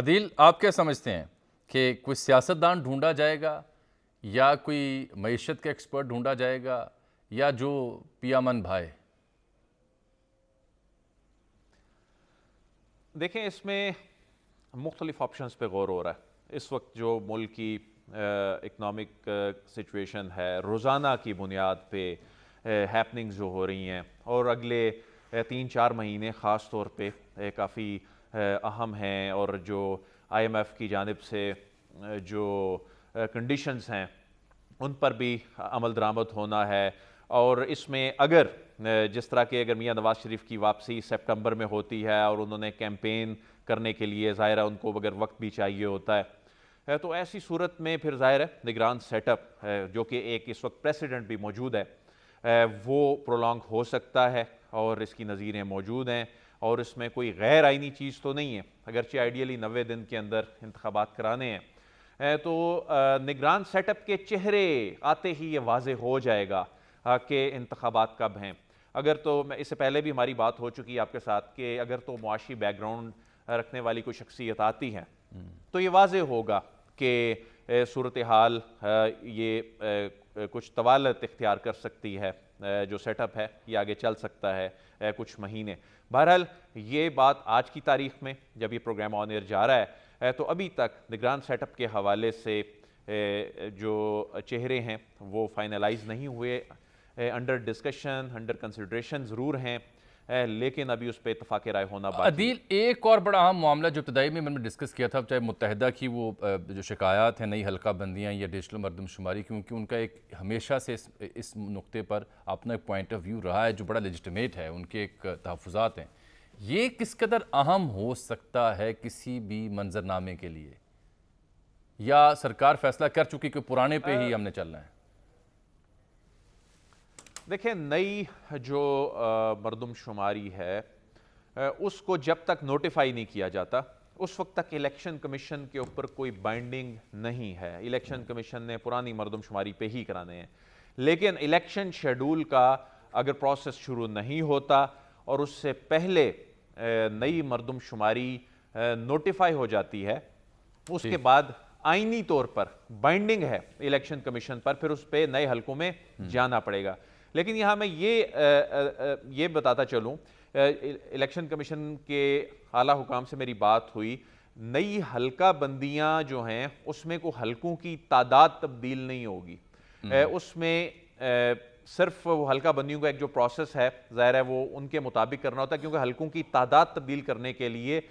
अदील आप क्या समझते हैं कि कोई सियासतदान ढूंढा जाएगा या कोई मीशत का एक्सपर्ट ढूंढा जाएगा या जो पियामन भाई देखें इसमें मुख्तलिफ ऑप्शन पे गौर हो रहा है इस वक्त जो मुल्क की इकनॉमिक सिचुएशन है रोज़ाना की बुनियाद पे हैपनिंग्स जो हो रही हैं और अगले तीन चार महीने ख़ास तौर पे काफ़ी अहम हैं और जो आईएमएफ की जानब से जो कंडीशंस हैं उन पर भी अमल दरामद होना है और इसमें अगर जिस तरह के अगर मियाँ नवाज शरीफ की वापसी सितंबर में होती है और उन्होंने कैंपेन करने के लिए ज़ाहिर है उनको अगर वक्त भी चाहिए होता है है तो ऐसी सूरत में फिर ज़ाहिर है निगरान सेटअप जो कि एक इस वक्त प्रेसिडेंट भी मौजूद है वो प्रोलॉन्ग हो सकता है और इसकी नज़ीरें मौजूद हैं और इसमें कोई गैर आइनी चीज़ तो नहीं है अगरचे आइडियली नबे दिन के अंदर इंतबात कराने हैं तो निगरान सेटअप के चेहरे आते ही ये वाज हो जाएगा कि इंतबात कब हैं अगर तो इससे पहले भी हमारी बात हो चुकी है आपके साथ कि अगर तो मुआशी बैकग्राउंड रखने वाली कोई शख्सियत आती है हम्म। तो ये वाज होगा कि सूरत हाल ये कुछ तवालत इख्तियार कर सकती है जो सेटअप है ये आगे चल सकता है कुछ महीने बहरहाल ये बात आज की तारीख में जब ये प्रोग्राम ऑन एयर जा रहा है तो अभी तक निगरान सेटअप के हवाले से जो चेहरे हैं वो फाइनलाइज नहीं हुए अंडर डिस्कशन अंडर कंसिड्रेशन ज़रूर हैं लेकिन अभी उस पर इतफाक़ राय होना अदील एक और बड़ा अहम मामला जो इब्तदाई में मैंने डिस्कस किया था चाहे मुतहदा की वो जो शिकायत हैं नई हल्का बंदियाँ या डिजिटल मरदमशुमारी क्योंकि उनका एक हमेशा से इस, इस नुकते पर अपना एक पॉइंट ऑफ व्यू रहा है जो बड़ा लजिटमेट है उनके एक तहफात हैं ये किस कदर अहम हो सकता है किसी भी मंजरनामे के लिए या सरकार फैसला कर चुकी कि पुराने पे ही हमने चलना है देखिए नई जो मरदमशुमारी है उसको जब तक नोटिफाई नहीं किया जाता उस वक्त तक इलेक्शन कमीशन के ऊपर कोई बाइंडिंग नहीं है इलेक्शन कमीशन ने पुरानी मरदमशुमारी पे ही कराने हैं लेकिन इलेक्शन शेड्यूल का अगर प्रोसेस शुरू नहीं होता और उससे पहले नई मरदमशुमारी नोटिफाई हो जाती है उसके बाद आइनी तौर पर बाइंडिंग है इलेक्शन कमीशन पर फिर उस पर नए हलकों में हम्म। जाना पड़ेगा लेकिन यहाँ मैं ये आ, आ, ये बताता चलूँ इलेक्शन कमीशन के आला हुकाम से मेरी बात हुई नई हल्का बंदियाँ जो हैं उसमें को हल्कों की तादाद तब्दील नहीं होगी हम्म। उसमें सिर्फ वो हल्का बंदियों का एक जो प्रोसेस है ज़ाहिर है वो उनके मुताबिक करना होता है क्योंकि हल्कों की तादाद तब्दील करने के लिए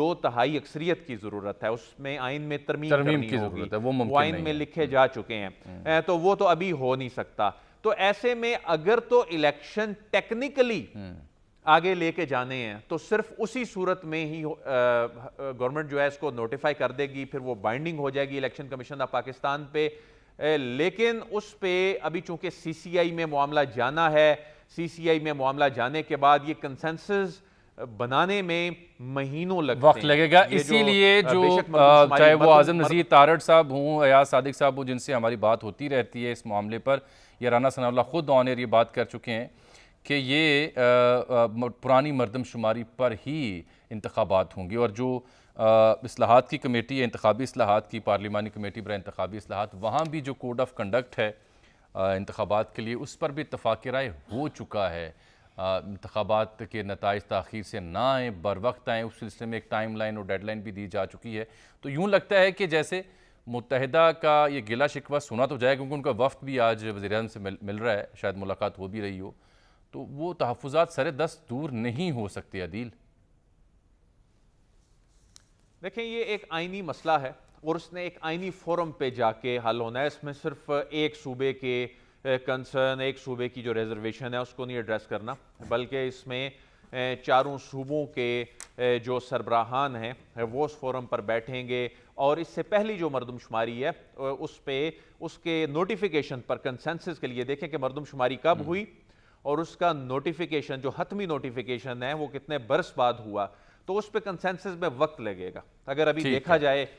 दो तहाई अक्सरियत की ज़रूरत है उसमें आइन में तरमीम, की ज़रूरत है वो आइन में लिखे हम्म। जा चुके हैं तो वो तो अभी हो नहीं सकता तो ऐसे में अगर तो इलेक्शन हम्म। टेक्निकली आगे लेके जाने हैं तो सिर्फ उसी सूरत में ही गवर्नमेंट जो है इसको नोटिफाई कर देगी फिर वो बाइंडिंग हो जाएगी इलेक्शन कमीशन ऑफ पाकिस्तान पे लेकिन उस पे अभी चूंकि सीसीआई में मामला जाना है सीसीआई में मामला जाने के बाद ये कंसेंसस बनाने में महीनों लगते वक्त लगेगा इसीलिए जो, जो चाहे वो आजम नज़ीर तारड़ साहब हों अयाज सादिक साहब हों जिनसे हमारी बात होती रहती है इस मामले पर या राना सना खुद ऑनर ये बात कर चुके हैं कि ये आ, आ, पुरानी मरदमशुमारी पर ही इंतबात होंगी और जो असलाहत की कमेटी है इंतबी असलाहत की पार्लिमानी कमेटी पर इंतबी असलाहत वहाँ भी जो कोड ऑफ कंडक्ट है इंतबात के लिए उस पर भी इतफाक़ राय हो चुका है इंतबात के नतज तखिर से ना आएँ बर वक्त आएँ उस सिलसिले में एक टाइम लाइन और डेड लाइन भी दी जा चुकी है तो यूँ लगता है कि जैसे मुतहदा का ये गिला शिकवा सुना तो जाए क्योंकि उनका वफ्त भी आज वजी अजम से मिल, मिल रहा है शायद मुलाकात हो भी रही हो तो वो तहफ़ात सर दस्त दूर नहीं हो सकते अदील देखें ये एक आइनी मसला है और उसने एक आइनी फोरम पे जाके हल होना है इसमें सिर्फ एक सूबे के कंसर्न एक सूबे की जो रिजर्वेशन है उसको नहीं एड्रेस करना बल्कि इसमें चारों सूबों के जो सरबराहान हैं वो उस फोरम पर बैठेंगे और इससे पहली जो मरदमशुमारी है उस पर उसके नोटिफिकेशन पर कंसेंसस के लिए देखें कि मरदमशुमारी कब हम्म। हुई और उसका नोटिफिकेशन जो हतमी नोटिफिकेशन है वो कितने बरस बाद हुआ तो उस पर कंसेंसस में वक्त लगेगा अगर अभी देखा जाए